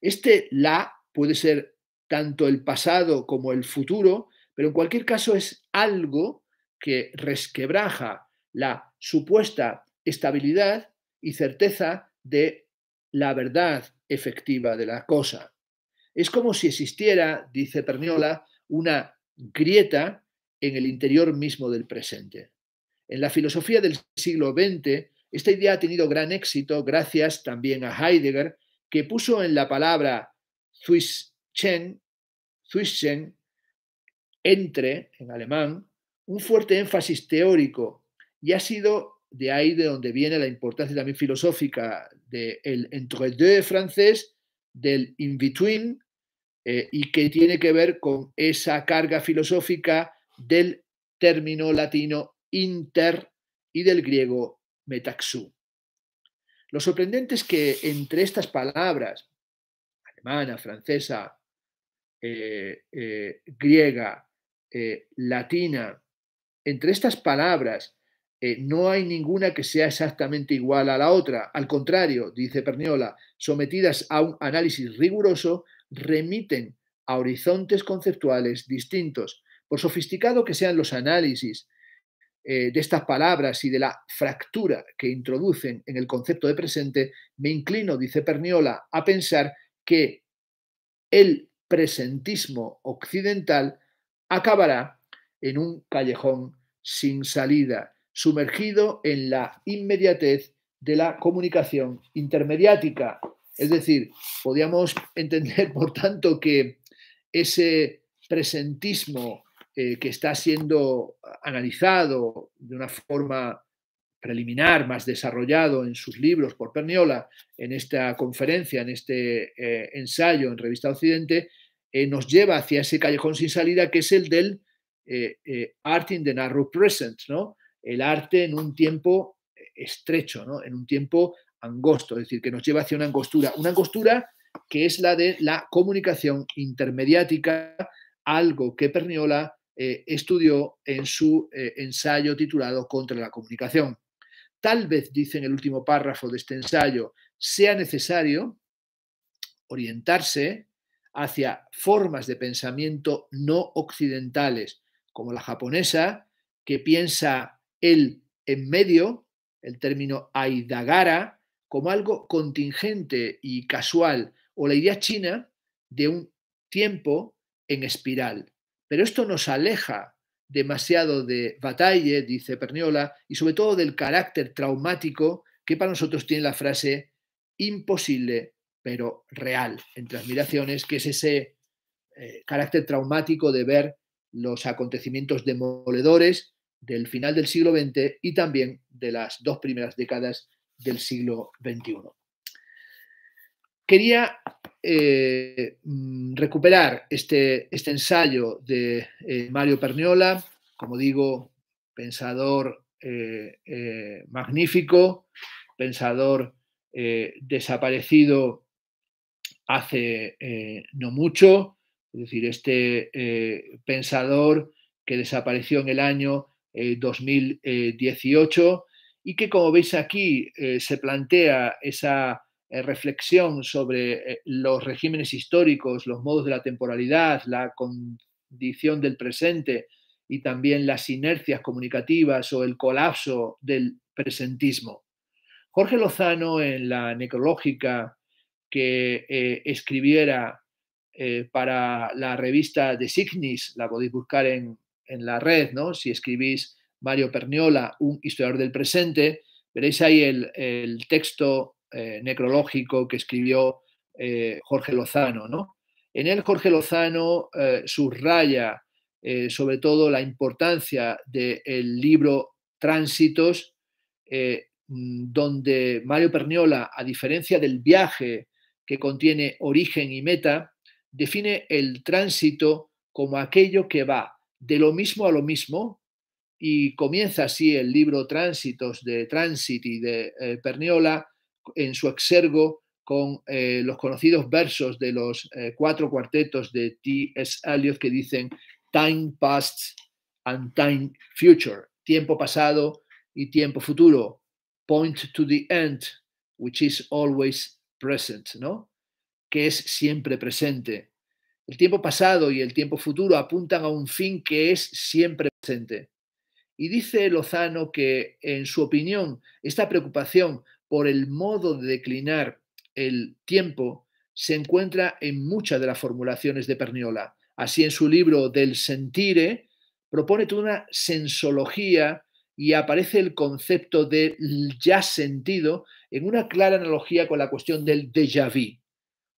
Este la puede ser tanto el pasado como el futuro, pero en cualquier caso es algo que resquebraja la supuesta estabilidad y certeza de la verdad efectiva de la cosa. Es como si existiera, dice Perniola, una grieta en el interior mismo del presente. En la filosofía del siglo XX, esta idea ha tenido gran éxito gracias también a Heidegger, que puso en la palabra Zwischen, Zwischen entre, en alemán, un fuerte énfasis teórico y ha sido de ahí de donde viene la importancia también filosófica del de entre deux francés, del in-between, eh, y que tiene que ver con esa carga filosófica del término latino inter y del griego metaxú. Lo sorprendente es que entre estas palabras, alemana, francesa, eh, eh, griega, latina, entre estas palabras eh, no hay ninguna que sea exactamente igual a la otra. Al contrario, dice Perniola, sometidas a un análisis riguroso, remiten a horizontes conceptuales distintos. Por sofisticado que sean los análisis eh, de estas palabras y de la fractura que introducen en el concepto de presente, me inclino, dice Perniola, a pensar que el presentismo occidental acabará en un callejón sin salida sumergido en la inmediatez de la comunicación intermediática. Es decir, podíamos entender, [LAUGHS] por tanto, que ese presentismo eh, que está siendo analizado de una forma preliminar, más desarrollado en sus libros por Perniola, en esta conferencia, en este eh, ensayo en Revista Occidente, eh, nos lleva hacia ese callejón sin salida que es el del Art in the Narrow Present, ¿no? el arte en un tiempo eh, estrecho, ¿no? en un tiempo angosto, es decir, que nos lleva hacia una angostura. Una angostura que es la de la comunicación intermediática, algo que Perniola eh, estudió en su eh, ensayo titulado Contra la comunicación. Tal vez, dice en el último párrafo de este ensayo, sea necesario orientarse hacia formas de pensamiento no occidentales, como la japonesa, que piensa el en medio, el término aidagara, como algo contingente y casual, o la idea china de un tiempo en espiral. Pero esto nos aleja demasiado de batalla dice Perniola, y sobre todo del carácter traumático que para nosotros tiene la frase imposible pero real, entre admiraciones, que es ese eh, carácter traumático de ver los acontecimientos demoledores del final del siglo XX y también de las dos primeras décadas del siglo XXI. Quería eh, mm, recuperar este, este, ensayo de eh, Mario Perniola, como digo, pensador eh, magnífico, pensador desaparecido hace no mucho, es decir, este pensador que desapareció en el año 2018 eh, y que como veis aquí eh, se plantea esa eh, reflexión sobre los regímenes históricos, los modos de la temporalidad, la condición del presente y también las inercias comunicativas o el colapso del presentismo. Jorge Lozano en la necrológica que escribiera para la revista de Signis, la podéis buscar en en la red, ¿no? Si escribís Mario Perniola, un historiador del presente, veréis ahí el, texto eh, necrológico que escribió eh, Jorge Lozano, ¿no? En él Jorge Lozano eh, subraya sobre todo la importancia del libro Tránsitos, donde Mario Perniola, a diferencia del viaje que contiene origen y meta, define el tránsito como aquello que va de lo mismo a lo mismo, y comienza así el libro Tránsitos de y de eh, Perniola en su exergo con eh, los conocidos versos de los eh, cuatro cuartetos de T.S. Eliot que dicen Time Past and Time Future, tiempo pasado y tiempo futuro, point to the end, which is always present, ¿no? que es siempre presente. El tiempo pasado y el tiempo futuro apuntan a un fin que es siempre presente. Y dice Lozano que, en su opinión, esta preocupación por el modo de declinar el tiempo se encuentra en muchas de las formulaciones de Perniola. Así, en su libro Del Sentire, propone una sensología y aparece el concepto del ya sentido en una clara analogía con la cuestión del déjà vu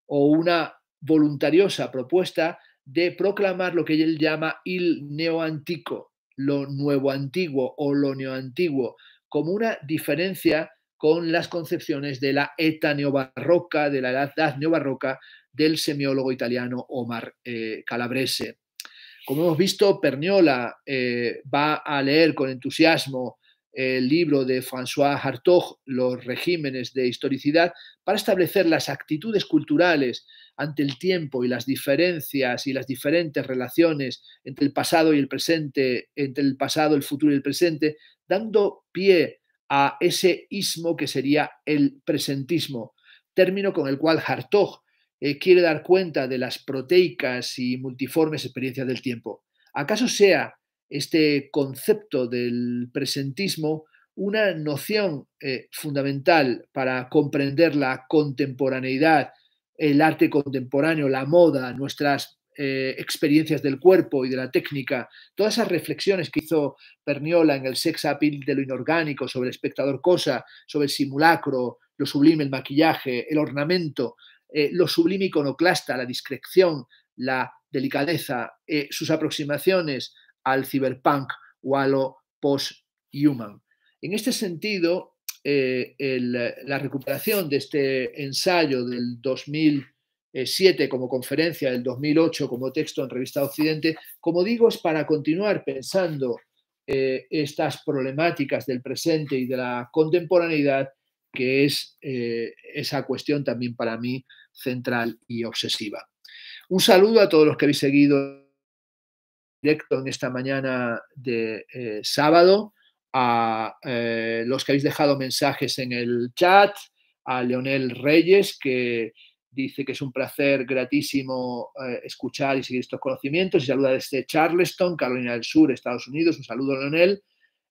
o una voluntariosa propuesta de proclamar lo que él llama il neoantico, lo nuevo antiguo o lo neoantiguo, como una diferencia con las concepciones de la eta neobarroca, de la edad neobarroca del semiólogo italiano Omar eh, Calabrese. Como hemos visto, Perniola eh, va a leer con entusiasmo el libro de François Hartog, Los regímenes de historicidad, para establecer las actitudes culturales ante el tiempo y las diferencias y las diferentes relaciones entre el pasado y el presente, entre el pasado, el futuro y el presente, dando pie a ese ismo que sería el presentismo, término con el cual Hartog eh, quiere dar cuenta de las proteicas y multiformes experiencias del tiempo. ¿Acaso sea este concepto del presentismo una noción eh, fundamental para comprender la contemporaneidad, el arte contemporáneo, la moda, nuestras eh, experiencias del cuerpo y de la técnica, todas esas reflexiones que hizo Perniola en el sex appeal de lo inorgánico, sobre el espectador cosa, sobre el simulacro, lo sublime, el maquillaje, el ornamento, eh, lo sublime iconoclasta, la discreción, la delicadeza, sus aproximaciones al ciberpunk o a lo post-human. En este sentido, eh, la recuperación de este ensayo del 2007 como conferencia, del 2008 como texto en Revista Occidente, como digo, es para continuar pensando eh, estas problemáticas del presente y de la contemporaneidad, que es eh, esa cuestión también para mí central y obsesiva. Un saludo a todos los que habéis seguido directo en esta mañana de eh, sábado, a eh, los que habéis dejado mensajes en el chat, a Leonel Reyes, que dice que es un placer gratísimo eh, escuchar y seguir estos conocimientos, y saluda desde Charleston, Carolina del Sur, Estados Unidos. Un saludo, Leonel.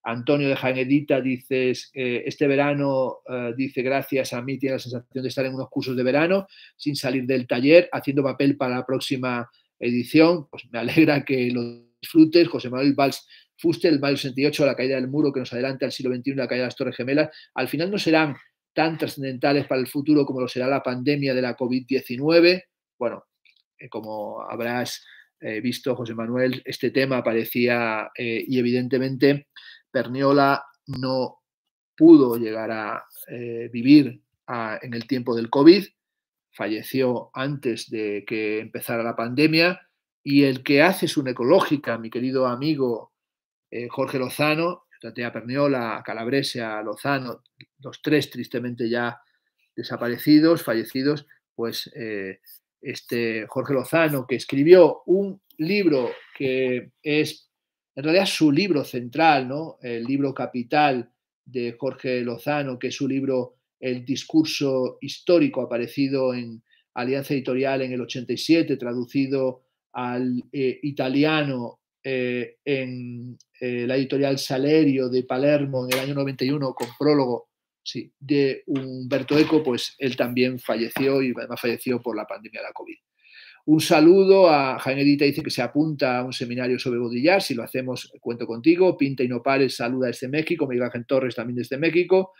Antonio de Janedita dice, este verano, dice, gracias a mí, tiene la sensación de estar en unos cursos de verano sin salir del taller, haciendo papel para la próxima edición. Pues me alegra que lo disfrutes. José Manuel Valls fuste el mayo 68, la caída del muro que nos adelanta al siglo XXI, la caída de las Torres Gemelas. Al final no serán tan trascendentales para el futuro como lo será la pandemia de la COVID-19. Bueno, eh, como habrás eh, visto, José Manuel, este tema aparecía eh, y evidentemente Perniola no pudo llegar a vivir ah, en el tiempo del COVID falleció antes de que empezara la pandemia, y el que hace su ecológica, mi querido amigo eh, Jorge Lozano, Tatea Perniola, Calabresia, Lozano, los tres tristemente ya desaparecidos, fallecidos, pues eh, este Jorge Lozano, que escribió un libro que es en realidad su libro central, ¿no? el libro capital de Jorge Lozano, que es su libro el discurso histórico aparecido en Alianza Editorial en el 87, traducido al eh, italiano eh, en eh, la editorial Salerio de Palermo en el año 91 con prólogo sí, de Humberto Eco, pues él también falleció y además falleció por la pandemia de la COVID. Un saludo a Jaime Edita, dice que se apunta a un seminario sobre Baudrillard, si lo hacemos cuento contigo. Pinta y no pares, saluda desde México, Miguel Ángel Torres también desde México.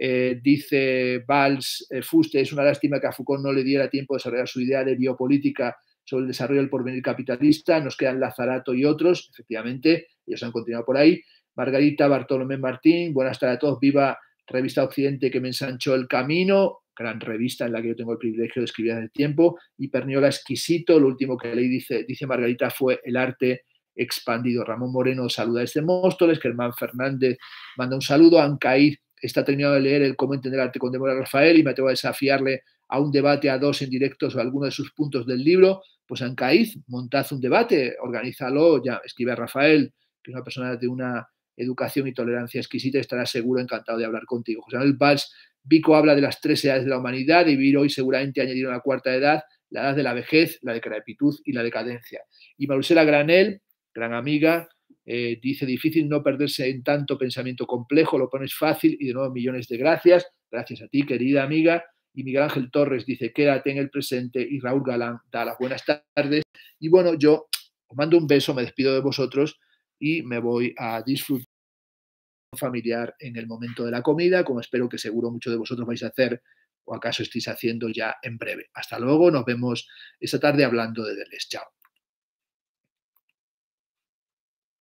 Eh, dice Valls, eh, Fuste, es una lástima que a Foucault no le diera tiempo de desarrollar su idea de biopolítica sobre el desarrollo del porvenir capitalista. Nos quedan Lazarato y otros, efectivamente, ellos han continuado por ahí. Margarita Bartolomé Martín, buenas tardes a todos, viva Revista Occidente que me ensanchó el camino, gran revista en la que yo tengo el privilegio de escribir el tiempo, y Perniola exquisito, lo último que leí, dice, dice Margarita, fue el arte expandido. Ramón Moreno saluda a este Móstoles, Germán Fernández manda un saludo, Ancaí está terminado de leer el Cómo entender arte con Demora Rafael y me atrevo a desafiarle a un debate a dos en directo o alguno de sus puntos del libro, pues Ancaiz, montad un debate, organízalo, ya escribe a Rafael, que es una persona de una educación y tolerancia exquisita, estará seguro encantado de hablar contigo. José Manuel Valls, Vico habla de las tres edades de la humanidad y vivir hoy seguramente añadir una cuarta edad, la edad de la vejez, la decrepitud y la decadencia. Y Marusela Granel, gran amiga, eh, dice difícil no perderse en tanto pensamiento complejo, lo pones fácil y de nuevo millones de gracias. Gracias a ti, querida amiga. Y Miguel Ángel Torres dice, quédate en el presente. Y Raúl Galán da las buenas tardes. Y bueno, yo os mando un beso, me despido de vosotros y me voy a disfrutar familiar en el momento de la comida, como espero que seguro muchos de vosotros vais a hacer o acaso estéis haciendo ya en breve. Hasta luego, nos vemos esta tarde hablando de Deles. Chao.